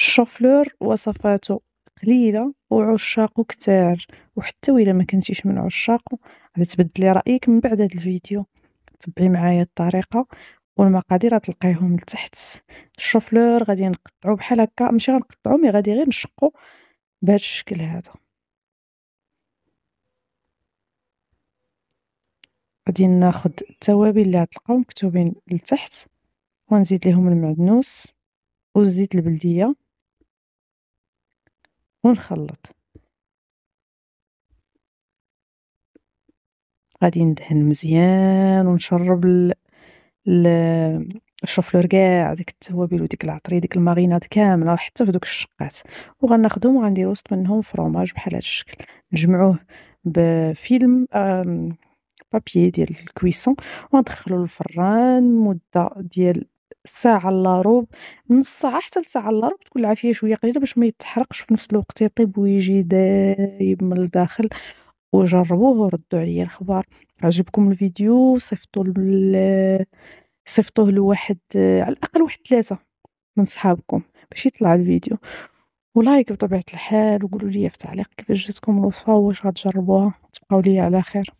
الشوفلور وصفاته قليلة وعشاقه كتار وحتى وإلا ما كنتيش من عشاقه غادي تبدلي رأيك من بعد هذا الفيديو تبعي معايا الطريقة والمقادير تلقيهم لتحت الشوفلور غادي نقطعو بحال هكا ماشي غنقطعو مي غادي غير نشقو بهذا الشكل هذا غادي ناخد التوابل اللي غتلقاو مكتوبين لتحت ونزيد لهم المعدنوس والزيت البلديه ونخلط غادي ندهن مزيان ونشرب الشوفلور كاع ديك التوابل وديك العطري ديك المارينات كامله حتى في دوك الشقات وغناخدهم وغندير وسط منهم فروماج بحال هذا الشكل نجمعوه بفيلم بابيي ديال الكويسون وندخلو الفران مده ديال ساعة إلا ربع، نص ساعة حتى لساعة إلا ربع تكون العافية شوية قليلة باش ما يتحرقش وفي نفس الوقت يطيب ويجي دايب من الداخل وجربوه وردوا عليا الخبر عجبكم الفيديو صيفطوا صيفطوه لواحد على الأقل واحد ثلاثة من صحابكم باش يطلع الفيديو ولايك بطبيعة الحال وقولوا لي في التعليق كيفاش جاتكم الوصفة وواش غتجربوها تبقاو ليا على خير